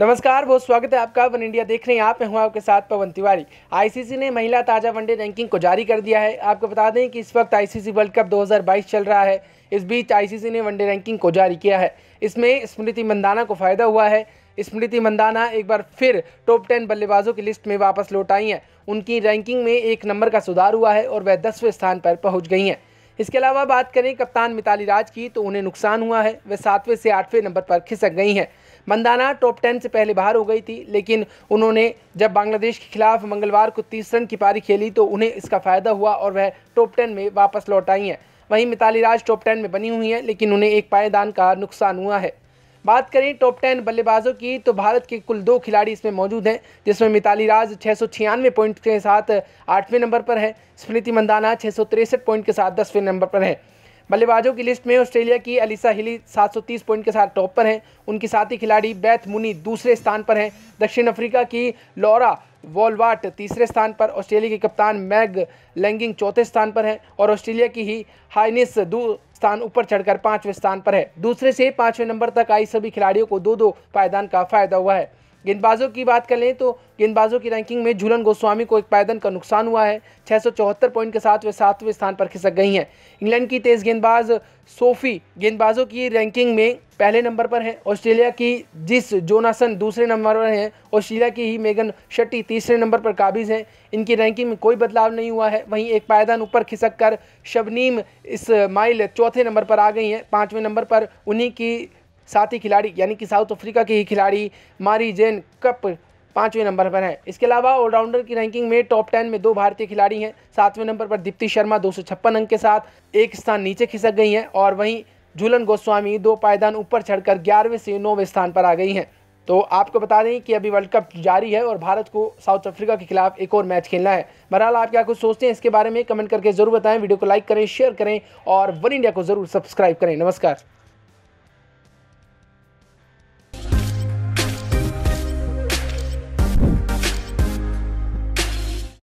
नमस्कार बहुत स्वागत है आपका वन इंडिया देख रहे हैं आप मैं हूं आपके साथ पवन तिवारी आईसीसी ने महिला ताज़ा वनडे रैंकिंग को जारी कर दिया है आपको बता दें कि इस वक्त आईसीसी वर्ल्ड कप 2022 चल रहा है इस बीच आईसीसी ने वनडे रैंकिंग को जारी किया है इसमें स्मृति मंदाना को फ़ायदा हुआ है स्मृति मंदाना एक बार फिर टॉप टेन बल्लेबाजों की लिस्ट में वापस लौट आई हैं उनकी रैंकिंग में एक नंबर का सुधार हुआ है और वह दसवें स्थान पर पहुँच गई हैं इसके अलावा बात करें कप्तान मिताली राज की तो उन्हें नुकसान हुआ है वह सातवें से आठवें नंबर पर खिसक गई हैं मंदाना टॉप टेन से पहले बाहर हो गई थी लेकिन उन्होंने जब बांग्लादेश के खिलाफ मंगलवार को तीस रन की पारी खेली तो उन्हें इसका फ़ायदा हुआ और वह टॉप टेन में वापस लौट आई हैं वहीं मिताली राज टॉप टेन में बनी हुई हैं लेकिन उन्हें एक पायदान का नुकसान हुआ है बात करें टॉप टेन बल्लेबाजों की तो भारत के कुल दो खिलाड़ी इसमें मौजूद हैं जिसमें मिताली राज छः पॉइंट के साथ आठवें नंबर पर है स्मृति मंदाना छः पॉइंट के साथ दसवें नंबर पर हैं बल्लेबाजों की लिस्ट में ऑस्ट्रेलिया की अलिसा हिली 730 पॉइंट के साथ टॉप पर हैं उनके साथी खिलाड़ी बैथ मुनी दूसरे स्थान पर हैं दक्षिण अफ्रीका की लॉरा वॉलवाट तीसरे स्थान पर ऑस्ट्रेलिया की कप्तान मैग लैंगिंग चौथे स्थान पर हैं और ऑस्ट्रेलिया की ही हाइनिस दो स्थान ऊपर चढ़कर पाँचवें स्थान पर है दूसरे से पाँचवें नंबर तक आई सभी खिलाड़ियों को दो दो पायदान का फायदा हुआ है गेंदबाजों की बात करें तो गेंदबाजों की रैंकिंग में झूलन गोस्वामी को एक पैदन का नुकसान हुआ है छः पॉइंट के साथ वे सातवें स्थान पर खिसक गई हैं इंग्लैंड की तेज़ गेंदबाज सोफी गेंदबाजों की रैंकिंग में पहले नंबर पर हैं ऑस्ट्रेलिया की जिस जोनासन दूसरे नंबर पर हैं ऑस्ट्रेलिया की ही मेगन शट्टी तीसरे नंबर पर काबिज हैं इनकी रैंकिंग में कोई बदलाव नहीं हुआ है वहीं एक पायदान ऊपर खिसक कर शबनीम इस माइल चौथे नंबर पर आ गई हैं पाँचवें नंबर पर उन्हीं की साथ ही खिलाड़ी यानी कि साउथ अफ्रीका के ही खिलाड़ी मारी जेन कप पाँचवें नंबर पर है इसके अलावा ऑलराउंडर की रैंकिंग में टॉप टेन में दो भारतीय खिलाड़ी हैं सातवें नंबर पर दीप्ति शर्मा दो अंक के साथ एक स्थान नीचे खिसक गई हैं और वहीं झूलन गोस्वामी दो पायदान ऊपर चढ़कर ग्यारहवें से नौवें स्थान पर आ गई हैं तो आपको बता दें कि अभी वर्ल्ड कप जारी है और भारत को साउथ अफ्रीका के खिलाफ एक और मैच खेलना है बहरहाल आप क्या कुछ सोचते हैं इसके बारे में कमेंट करके जरूर बताएं वीडियो को लाइक करें शेयर करें और वन इंडिया को जरूर सब्सक्राइब करें नमस्कार